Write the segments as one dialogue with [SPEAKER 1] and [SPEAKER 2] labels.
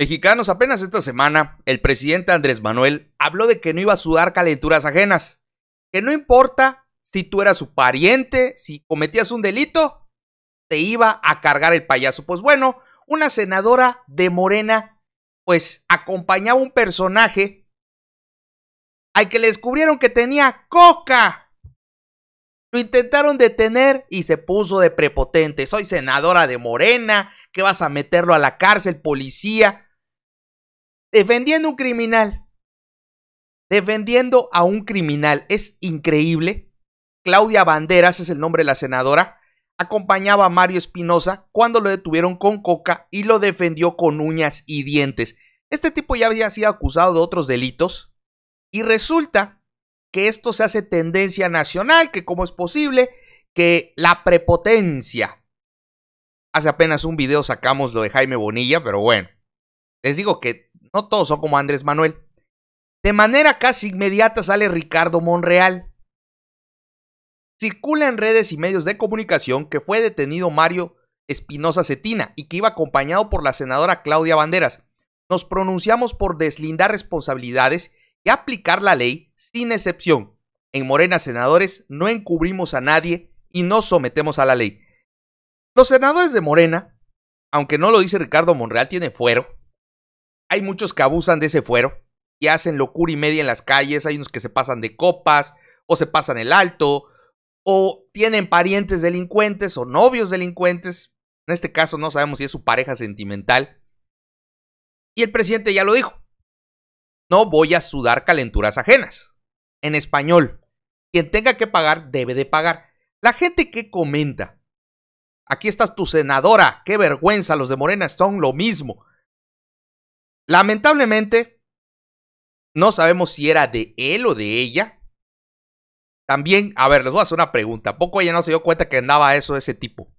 [SPEAKER 1] Mexicanos, apenas esta semana, el presidente Andrés Manuel habló de que no iba a sudar calenturas ajenas, que no importa si tú eras su pariente, si cometías un delito, te iba a cargar el payaso. Pues bueno, una senadora de Morena, pues acompañaba un personaje al que le descubrieron que tenía coca. Lo intentaron detener y se puso de prepotente. Soy senadora de Morena, que vas a meterlo a la cárcel, policía defendiendo un criminal. Defendiendo a un criminal. Es increíble. Claudia Banderas es el nombre de la senadora. Acompañaba a Mario Espinosa cuando lo detuvieron con coca y lo defendió con uñas y dientes. Este tipo ya había sido acusado de otros delitos. Y resulta que esto se hace tendencia nacional, que cómo es posible que la prepotencia. Hace apenas un video sacamos lo de Jaime Bonilla, pero bueno. Les digo que no todos son como Andrés Manuel. De manera casi inmediata sale Ricardo Monreal. Circula en redes y medios de comunicación que fue detenido Mario Espinosa Cetina y que iba acompañado por la senadora Claudia Banderas. Nos pronunciamos por deslindar responsabilidades y aplicar la ley sin excepción. En Morena, senadores, no encubrimos a nadie y nos sometemos a la ley. Los senadores de Morena, aunque no lo dice Ricardo Monreal, tienen fuero hay muchos que abusan de ese fuero y hacen locura y media en las calles. Hay unos que se pasan de copas o se pasan el alto o tienen parientes delincuentes o novios delincuentes. En este caso no sabemos si es su pareja sentimental. Y el presidente ya lo dijo. No voy a sudar calenturas ajenas. En español, quien tenga que pagar debe de pagar. La gente que comenta, aquí estás tu senadora, qué vergüenza, los de Morena son lo mismo. Lamentablemente, no sabemos si era de él o de ella. También, a ver, les voy a hacer una pregunta. poco ella no se dio cuenta que andaba eso de ese tipo? O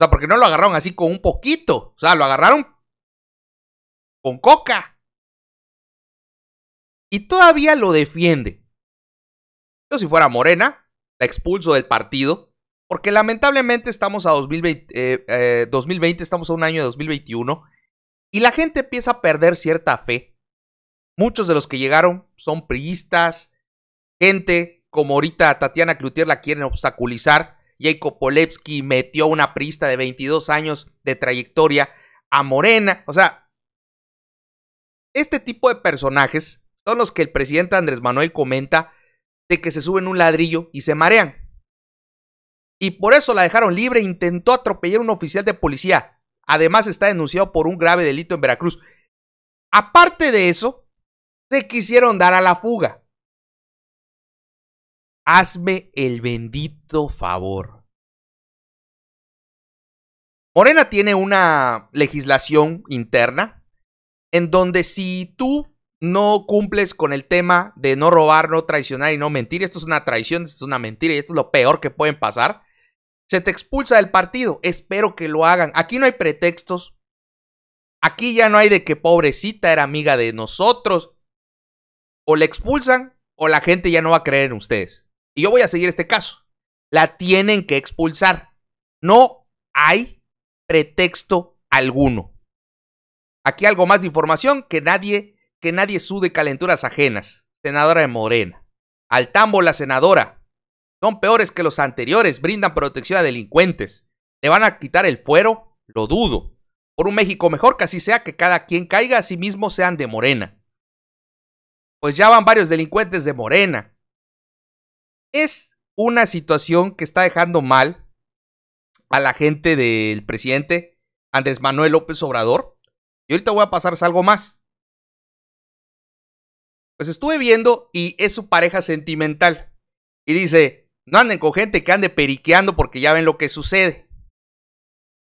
[SPEAKER 1] sea, porque no lo agarraron así con un poquito. O sea, lo agarraron con coca. Y todavía lo defiende. Yo si fuera Morena, la expulso del partido. Porque lamentablemente estamos a 2020, 2020 eh, eh, estamos a un año de 2021 y la gente empieza a perder cierta fe. Muchos de los que llegaron son priistas, gente como ahorita Tatiana Cloutier la quieren obstaculizar. Jacob Polepsky metió una priista de 22 años de trayectoria a Morena. O sea, este tipo de personajes son los que el presidente Andrés Manuel comenta de que se suben un ladrillo y se marean. Y por eso la dejaron libre. Intentó atropellar a un oficial de policía. Además está denunciado por un grave delito en Veracruz. Aparte de eso, se quisieron dar a la fuga. Hazme el bendito favor. Morena tiene una legislación interna en donde si tú no cumples con el tema de no robar, no traicionar y no mentir, esto es una traición, esto es una mentira y esto es lo peor que pueden pasar, se te expulsa del partido. Espero que lo hagan. Aquí no hay pretextos. Aquí ya no hay de que pobrecita era amiga de nosotros. O la expulsan o la gente ya no va a creer en ustedes. Y yo voy a seguir este caso. La tienen que expulsar. No hay pretexto alguno. Aquí algo más de información que nadie, que nadie sude calenturas ajenas. Senadora de Morena. Al tambo la senadora, son peores que los anteriores, brindan protección a delincuentes. ¿Le van a quitar el fuero? Lo dudo. Por un México mejor que así sea que cada quien caiga a sí mismo sean de Morena. Pues ya van varios delincuentes de Morena. Es una situación que está dejando mal a la gente del presidente Andrés Manuel López Obrador. Y ahorita voy a pasar algo más. Pues estuve viendo y es su pareja sentimental. Y dice, no anden con gente que ande periqueando porque ya ven lo que sucede.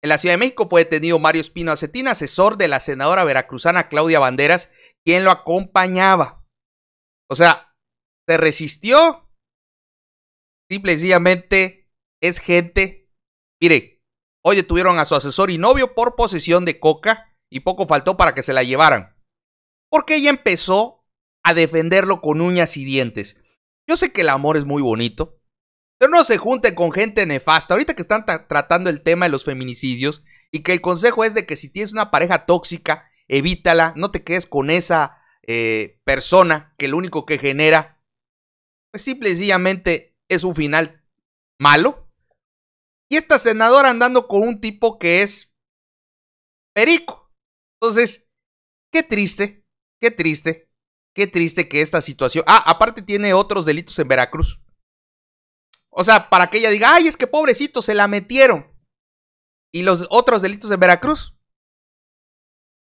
[SPEAKER 1] En la Ciudad de México fue detenido Mario Espino Acetín, asesor de la senadora veracruzana Claudia Banderas, quien lo acompañaba. O sea, se resistió. Simple y sencillamente es gente. Mire, hoy detuvieron a su asesor y novio por posesión de coca y poco faltó para que se la llevaran. Porque ella empezó a defenderlo con uñas y dientes. Yo sé que el amor es muy bonito, no se junte con gente nefasta. Ahorita que están tratando el tema de los feminicidios y que el consejo es de que si tienes una pareja tóxica, evítala, no te quedes con esa eh, persona que lo único que genera, pues simple y sencillamente es un final malo. Y esta senadora andando con un tipo que es perico. Entonces, qué triste, qué triste, qué triste que esta situación... Ah, aparte tiene otros delitos en Veracruz. O sea, para que ella diga, ay, es que pobrecito, se la metieron. Y los otros delitos de Veracruz.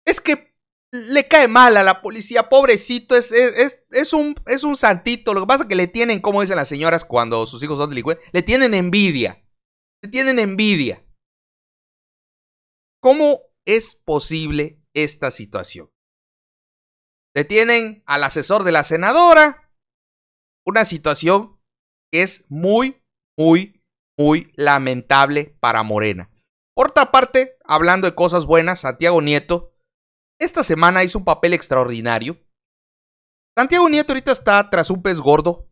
[SPEAKER 1] Es que le cae mal a la policía, pobrecito, es, es, un, es un santito. Lo que pasa es que le tienen, como dicen las señoras cuando sus hijos son delincuentes, le tienen envidia. Le tienen envidia. ¿Cómo es posible esta situación? Le tienen al asesor de la senadora. Una situación es muy, muy, muy lamentable para Morena. Por otra parte, hablando de cosas buenas, Santiago Nieto esta semana hizo un papel extraordinario. Santiago Nieto ahorita está tras un pez gordo,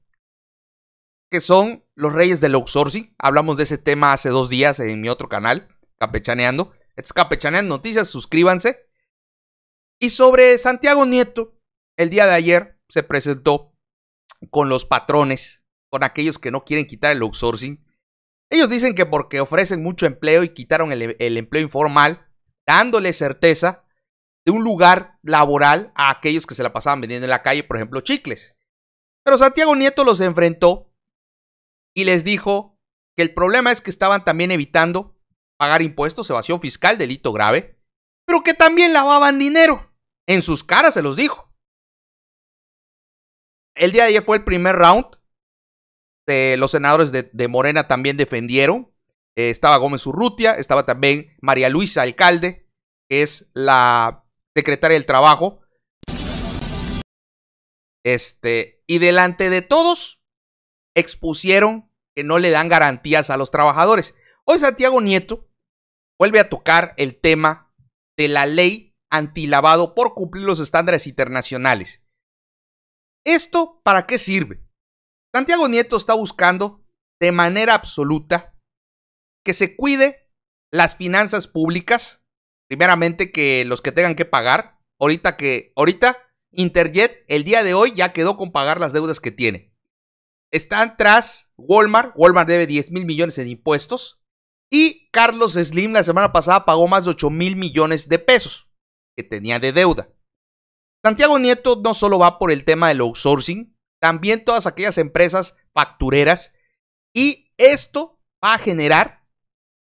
[SPEAKER 1] que son los reyes del outsourcing. Hablamos de ese tema hace dos días en mi otro canal, Capechaneando. Es Capechaneando Noticias, suscríbanse. Y sobre Santiago Nieto, el día de ayer se presentó con los patrones con aquellos que no quieren quitar el outsourcing. Ellos dicen que porque ofrecen mucho empleo y quitaron el, empleo informal, dándole certeza de un lugar laboral a aquellos que se la pasaban vendiendo en la calle, por ejemplo, chicles. Pero Santiago Nieto los enfrentó y les dijo que el problema es que estaban también evitando pagar impuestos, evasión fiscal, delito grave, pero que también lavaban dinero. En sus caras se los dijo. El día de ayer fue el primer round este, los senadores de, Morena también defendieron. Eh, estaba Gómez Urrutia, estaba también María Luisa Alcalde, que es la secretaria del Trabajo. Este, y delante de todos expusieron que no le dan garantías a los trabajadores. Hoy Santiago Nieto vuelve a tocar el tema de la ley antilavado por cumplir los estándares internacionales. ¿Esto para qué sirve? Santiago Nieto está buscando de manera absoluta que se cuide las finanzas públicas, primeramente que los que tengan que pagar, ahorita que ahorita Interjet el día de hoy ya quedó con pagar las deudas que tiene. Están tras Walmart, Walmart debe 10 mil millones en impuestos y Carlos Slim la semana pasada pagó más de 8 mil millones de pesos que tenía de deuda. Santiago Nieto no solo va por el tema del outsourcing, también todas aquellas empresas factureras. Y esto va a generar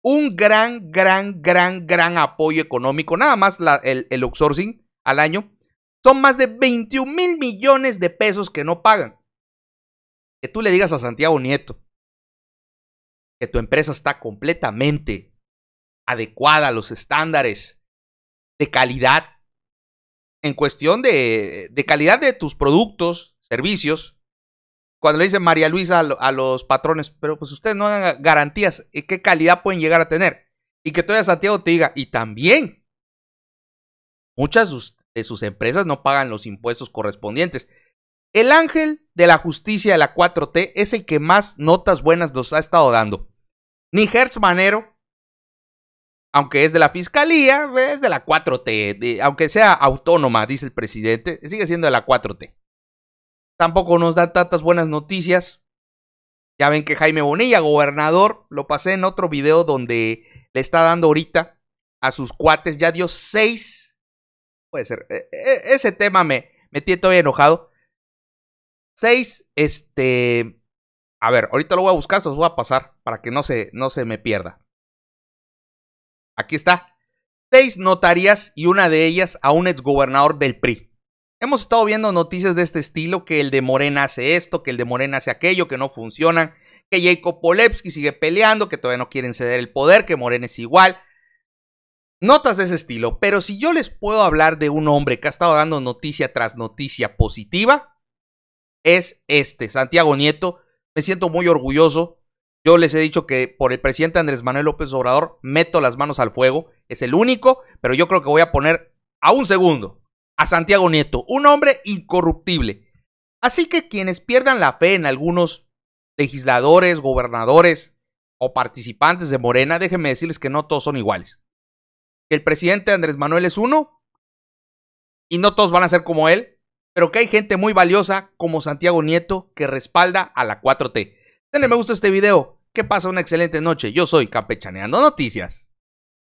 [SPEAKER 1] un gran, gran, gran, gran apoyo económico. Nada más el, el outsourcing al año. Son más de 21 mil millones de pesos que no pagan. Que tú le digas a Santiago Nieto que tu empresa está completamente adecuada a los estándares de calidad en cuestión de, calidad de tus productos, servicios, cuando le dice María Luisa a, los patrones, pero pues ustedes no dan garantías, ¿qué calidad pueden llegar a tener? Y que todavía Santiago te diga, y también, muchas de sus empresas no pagan los impuestos correspondientes. El ángel de la justicia de la 4T es el que más notas buenas nos ha estado dando. Ni Hertz Manero, aunque es de la fiscalía, es de la 4T, aunque sea autónoma, dice el presidente, sigue siendo de la 4T. Tampoco nos da tantas buenas noticias. Ya ven que Jaime Bonilla, gobernador, lo pasé en otro video donde le está dando ahorita a sus cuates, ya dio seis. Puede ser, e, e, ese tema me, me tiene todavía enojado. Seis, este... A ver, ahorita lo voy a buscar, se los voy a pasar para que no se, no se me pierda. Aquí está. Seis notarías y una de ellas a un exgobernador del PRI. Hemos estado viendo noticias de este estilo, que el de Morena hace esto, que el de Morena hace aquello, que no funcionan, que Jacob Polepsky sigue peleando, que todavía no quieren ceder el poder, que Morena es igual. Notas de ese estilo, pero si yo les puedo hablar de un hombre que ha estado dando noticia tras noticia positiva, es este, Santiago Nieto. Me siento muy orgulloso yo les he dicho que por el presidente Andrés Manuel López Obrador meto las manos al fuego. Es el único, pero yo creo que voy a poner a un segundo a Santiago Nieto, un hombre incorruptible. Así que quienes pierdan la fe en algunos legisladores, gobernadores o participantes de Morena, déjenme decirles que no todos son iguales. El presidente Andrés Manuel es uno y no todos van a ser como él, pero que hay gente muy valiosa como Santiago Nieto que respalda a la 4T. Denle me gusta a este video, que pasa una excelente noche. Yo soy Capechaneando Noticias.